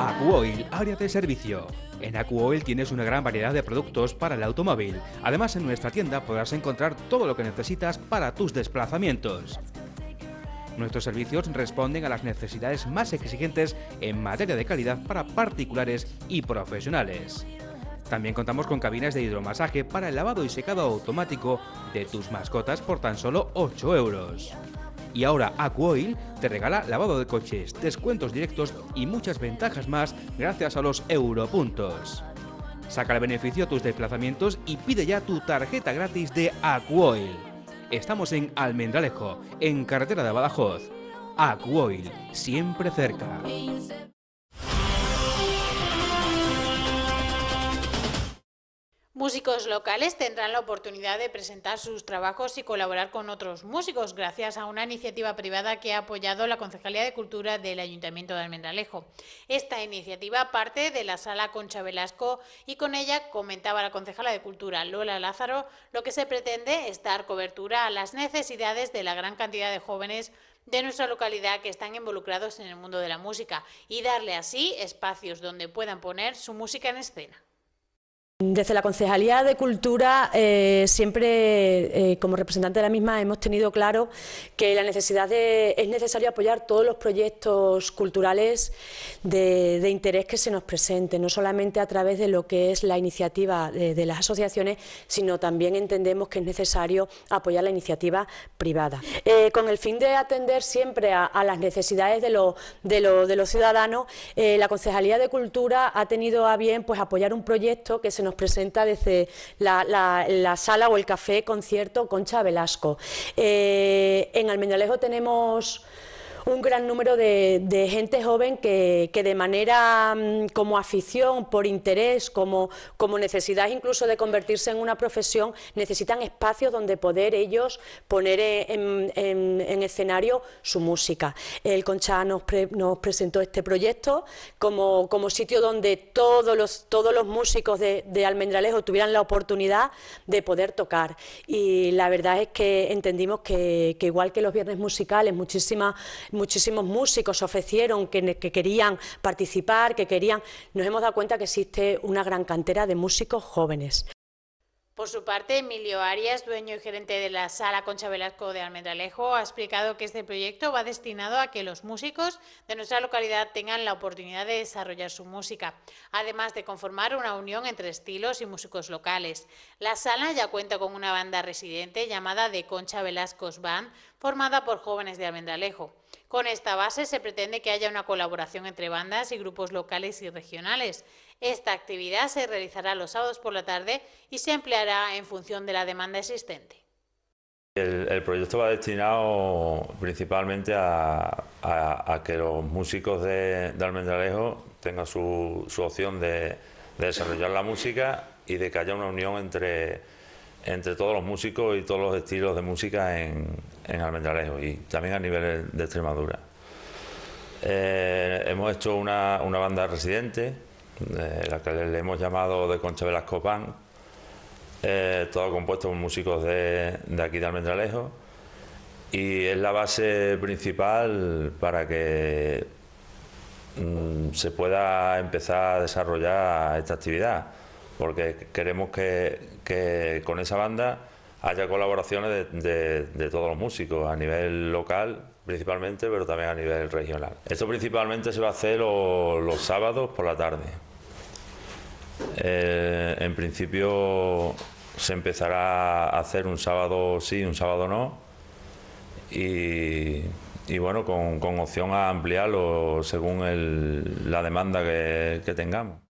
Acuoil, área de servicio. En Acuoil tienes una gran variedad de productos para el automóvil. Además, en nuestra tienda podrás encontrar todo lo que necesitas para tus desplazamientos. Nuestros servicios responden a las necesidades más exigentes en materia de calidad para particulares y profesionales. También contamos con cabinas de hidromasaje para el lavado y secado automático de tus mascotas por tan solo 8 euros. Y ahora Aquoil te regala lavado de coches, descuentos directos y muchas ventajas más gracias a los Europuntos. Saca el beneficio a tus desplazamientos y pide ya tu tarjeta gratis de Aquoil. Estamos en Almendralejo, en carretera de Badajoz. Aquoil, siempre cerca. músicos locales tendrán la oportunidad de presentar sus trabajos y colaborar con otros músicos gracias a una iniciativa privada que ha apoyado la Concejalía de Cultura del Ayuntamiento de Almendralejo. Esta iniciativa parte de la sala Concha Velasco y con ella comentaba la concejala de Cultura Lola Lázaro lo que se pretende es dar cobertura a las necesidades de la gran cantidad de jóvenes de nuestra localidad que están involucrados en el mundo de la música y darle así espacios donde puedan poner su música en escena. Desde la Concejalía de Cultura, eh, siempre eh, como representante de la misma, hemos tenido claro que la necesidad es necesario apoyar todos los proyectos culturales de, interés que se nos presenten, no solamente a través de lo que es la iniciativa de, las asociaciones, sino también entendemos que es necesario apoyar la iniciativa privada. Eh, con el fin de atender siempre a, las necesidades de, los ciudadanos, la Concejalía de Cultura ha tenido a bien pues, apoyar un proyecto que se nos nos presenta desde la, la, sala o el café concierto Concha Velasco. Eh, en Almendralejo tenemos un gran número de, gente joven que, que, de manera mm, como afición, por interés, como, como necesidad incluso de convertirse en una profesión, necesitan espacios donde poder ellos poner e, en, escenario su música. El Concha nos, nos presentó este proyecto como, como, sitio donde todos los, todos los músicos de, de Almendralejo tuvieran la oportunidad de poder tocar. Y la verdad es que entendimos que, que igual que los viernes musicales, muchísimas muchísimos músicos ofrecieron que, querían participar, que querían, nos hemos dado cuenta que existe una gran cantera de músicos jóvenes. Por su parte, Emilio Arias, dueño y gerente de la Sala Concha Velasco de Almendralejo, ha explicado que este proyecto va destinado a que los músicos de nuestra localidad tengan la oportunidad de desarrollar su música, además de conformar una unión entre estilos y músicos locales. La sala ya cuenta con una banda residente llamada The Concha Velascos Band, formada por jóvenes de Almendralejo. Con esta base se pretende que haya una colaboración entre bandas y grupos locales y regionales. Esta actividad se realizará los sábados por la tarde y se empleará en función de la demanda existente. El, proyecto va destinado principalmente a, que los músicos de, de Almendralejo tengan su, opción de, de desarrollar la música y de que haya una unión entre, entre todos los músicos y todos los estilos de música en, en Almendralejo y también a nivel de Extremadura. Eh, hemos hecho una, banda residente, eh, la que le hemos llamado de Concha Velasco Pan, eh, todo compuesto por músicos de, aquí de Almendralejo y es la base principal para que mm, se pueda empezar a desarrollar esta actividad, porque queremos que, que con esa banda haya colaboraciones de, todos los músicos, a nivel local principalmente, pero también a nivel regional. Esto principalmente se va a hacer los sábados por la tarde. Eh, en principio se empezará a hacer un sábado sí, un sábado no, y, bueno, con, opción a ampliarlo según la demanda que tengamos.